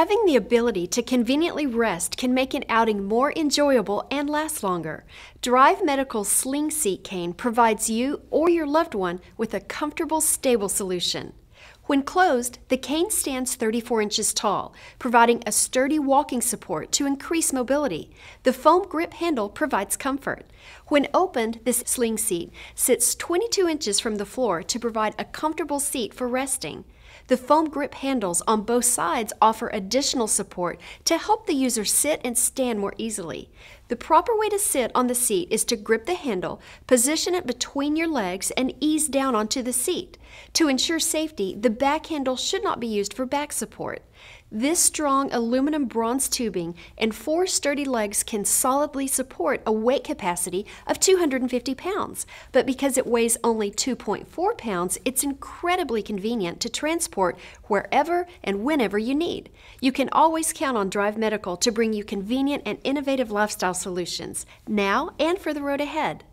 Having the ability to conveniently rest can make an outing more enjoyable and last longer. Drive Medical's Sling Seat Cane provides you or your loved one with a comfortable, stable solution. When closed, the cane stands 34 inches tall, providing a sturdy walking support to increase mobility. The foam grip handle provides comfort. When opened, this sling seat sits 22 inches from the floor to provide a comfortable seat for resting. The foam grip handles on both sides offer additional support to help the user sit and stand more easily. The proper way to sit on the seat is to grip the handle, position it between your legs, and ease down onto the seat. To ensure safety, the back handle should not be used for back support. This strong aluminum bronze tubing and four sturdy legs can solidly support a weight capacity of 250 pounds, but because it weighs only 2.4 pounds, it's incredibly convenient to transport wherever and whenever you need. You can always count on Drive Medical to bring you convenient and innovative lifestyle solutions, now and for the road ahead.